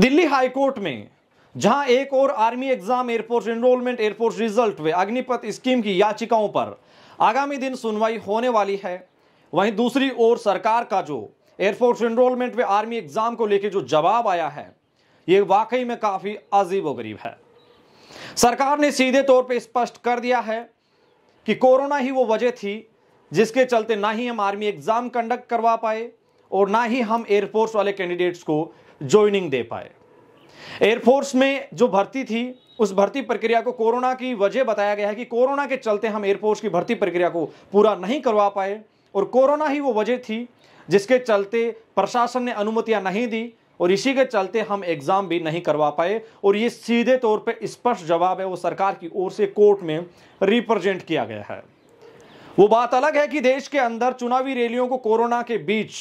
Delhi high court में जहां एक और army exam air force enrolment air force result व अग्निपथ स्कीम की याचिकाओं पर आगामी दिन सुनवाई होने वाली है वहीं दूसरी ओर सरकार का जो एयरफोर्स एनरोलमेंट व आर्मी एग्जाम को लेकर जो जवाब आया है ये वाकई में काफी अजीब व गरीब है सरकार ने सीधे तौर पर स्पष्ट कर दिया है कि कोरोना ही वो वजह थी जिसके चलते ना ही हम आर्मी एग्जाम कंडक्ट करवा पाए और ना ही हम एयरफोर्स वाले कैंडिडेट्स को ज्वाइनिंग दे पाए एयरफोर्स में जो भर्ती थी उस भर्ती प्रक्रिया को कोरोना की वजह बताया गया है कि कोरोना के चलते हम एयरफोर्स की भर्ती प्रक्रिया को पूरा नहीं करवा पाए और कोरोना ही वो वजह थी जिसके चलते प्रशासन ने अनुमतियां नहीं दी और इसी के चलते हम एग्ज़ाम भी नहीं करवा पाए और ये सीधे तौर पे स्पष्ट जवाब है वो सरकार की ओर से कोर्ट में रिप्रेजेंट किया गया है वो बात अलग है कि देश के अंदर चुनावी रैलियों को कोरोना के बीच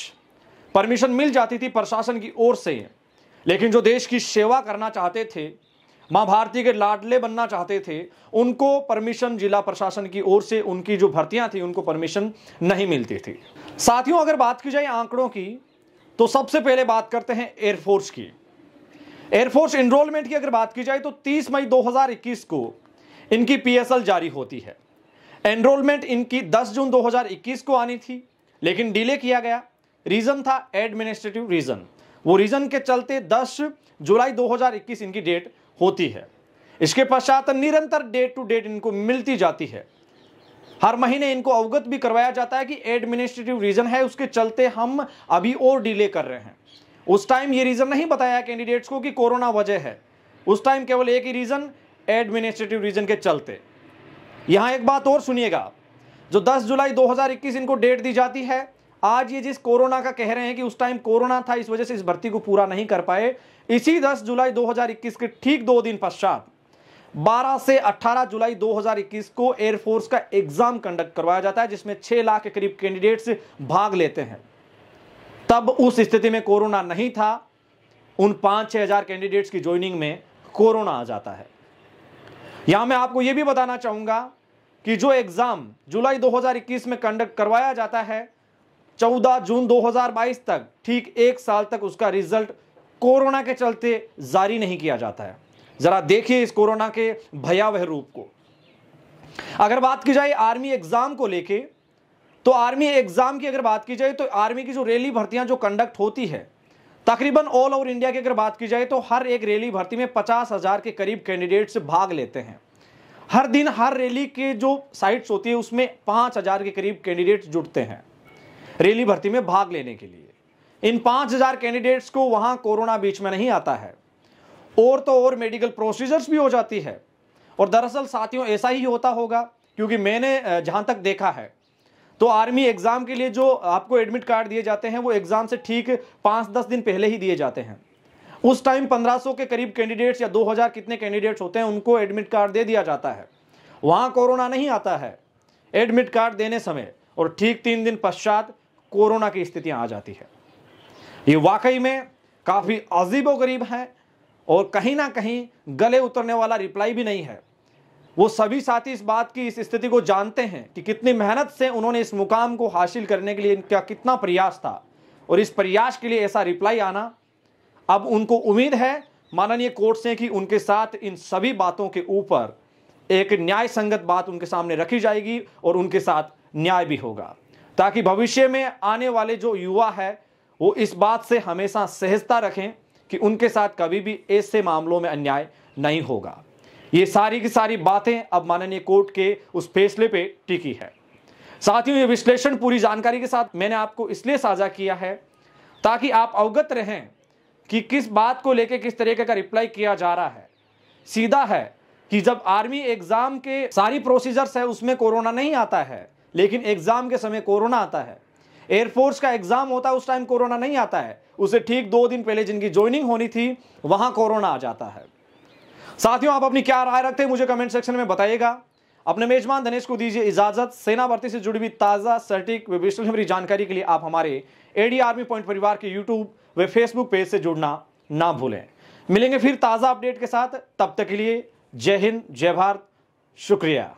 परमिशन मिल जाती थी प्रशासन की ओर से लेकिन जो देश की सेवा करना चाहते थे माँ भारती के लाडले बनना चाहते थे उनको परमिशन जिला प्रशासन की ओर से उनकी जो भर्तियां थी उनको परमिशन नहीं मिलती थी साथियों अगर बात की जाए आंकड़ों की तो सबसे पहले बात करते हैं एयरफोर्स की एयरफोर्स इनरोलमेंट की अगर बात की जाए तो 30 मई 2021 को इनकी पीएसएल जारी होती है एनरोलमेंट इनकी 10 जून 2021 को आनी थी लेकिन डिले किया गया रीज़न था एडमिनिस्ट्रेटिव रीज़न वो रीज़न के चलते 10 जुलाई 2021 इनकी डेट होती है इसके पश्चात निरंतर डेट टू डेट इनको मिलती जाती है हर महीने इनको अवगत भी करवाया जाता है कि एडमिनिस्ट्रेटिव रीज़न है उसके चलते हम अभी और डिले कर रहे हैं उस टाइम ये रीज़न नहीं बताया कैंडिडेट्स को कि कोरोना वजह है उस टाइम केवल एक ही रीज़न एडमिनिस्ट्रेटिव रीज़न के चलते यहां एक बात और सुनिएगा जो 10 जुलाई 2021 इनको डेट दी जाती है आज ये जिस कोरोना का कह रहे हैं कि उस टाइम कोरोना था इस वजह से इस भर्ती को पूरा नहीं कर पाए इसी 10 जुलाई 2021 के ठीक दो दिन पश्चात 12 से 18 जुलाई 2021 को एयरफोर्स का एग्जाम कंडक्ट करवाया जाता है जिसमें 6 लाख के करीब कैंडिडेट्स भाग लेते हैं तब उस स्थिति में कोरोना नहीं था उन पांच छह हज़ार कैंडिडेट्स की ज्वाइनिंग में कोरोना आ जाता है यहां मैं आपको यह भी बताना चाहूंगा कि जो एग्जाम जुलाई 2021 में कंडक्ट करवाया जाता है 14 जून 2022 तक ठीक एक साल तक उसका रिजल्ट कोरोना के चलते जारी नहीं किया जाता है जरा देखिए इस कोरोना के भयावह रूप को अगर बात की जाए आर्मी एग्जाम को लेके तो आर्मी एग्जाम की अगर बात की जाए तो आर्मी की जो रैली भर्तियां जो कंडक्ट होती है तकरीबन ऑल ओवर इंडिया की अगर बात की जाए तो हर एक रैली भर्ती में पचास हजार के करीब कैंडिडेट्स भाग लेते हैं हर दिन हर रैली के जो साइट्स होती है उसमें पाँच हजार के करीब कैंडिडेट्स जुटते हैं रेली भर्ती में भाग लेने के लिए इन हज़ार कैंडिडेट्स को वहां कोरोना बीच में नहीं आता है और तो और मेडिकल प्रोसीजर्स भी हो जाती है और दरअसल साथियों ऐसा ही होता होगा क्योंकि मैंने जहां तक देखा है तो आर्मी एग्जाम के लिए जो आपको एडमिट कार्ड दिए जाते हैं वो एग्जाम से ठीक पाँच दस दिन पहले ही दिए जाते हैं उस टाइम 1500 के करीब कैंडिडेट्स या 2000 कितने कैंडिडेट्स होते हैं उनको एडमिट कार्ड दे दिया जाता है वहां कोरोना नहीं आता है एडमिट कार्ड देने समय और ठीक तीन दिन पश्चात कोरोना की स्थितियां आ जाती है ये वाकई में काफ़ी अजीबो गरीब है और कहीं ना कहीं गले उतरने वाला रिप्लाई भी नहीं है वो सभी साथी इस बात की इस स्थिति को जानते हैं कि कितनी मेहनत से उन्होंने इस मुकाम को हासिल करने के लिए इनका कितना प्रयास था और इस प्रयास के लिए ऐसा रिप्लाई आना अब उनको उम्मीद है माननीय कोर्ट से कि उनके साथ इन सभी बातों के ऊपर एक न्याय संगत बात उनके सामने रखी जाएगी और उनके साथ न्याय भी होगा ताकि भविष्य में आने वाले जो युवा है वो इस बात से हमेशा सहजता रखें कि उनके साथ कभी भी ऐसे मामलों में अन्याय नहीं होगा ये सारी की सारी बातें अब माननीय कोर्ट के उस फैसले पे टिकी है साथियों ये विश्लेषण पूरी जानकारी के साथ मैंने आपको इसलिए साझा किया है ताकि आप अवगत रहें कि किस बात को लेकर किस तरीके का रिप्लाई किया जा रहा है सीधा है कि जब आर्मी एग्जाम के सारी प्रोसीजर्स है उसमें कोरोना नहीं आता है लेकिन एग्ज़ाम के समय कोरोना आता है एयरफोर्स का एग्ज़ाम होता है उस टाइम कोरोना नहीं आता है उसे ठीक दो दिन पहले जिनकी ज्वाइनिंग होनी थी वहां कोरोना आ जाता है साथियों आप अपनी क्या राय रखते हैं मुझे कमेंट सेक्शन में बताइएगा अपने मेजबान धनेश को दीजिए इजाजत सेना भर्ती से जुड़ी हुई ताज़ा सटीक विश्लेषण जानकारी के लिए आप हमारे एडी आर्मी पॉइंट परिवार के यूट्यूब व फेसबुक पेज से जुड़ना ना भूलें मिलेंगे फिर ताज़ा अपडेट के साथ तब तक के लिए जय हिंद जय भारत शुक्रिया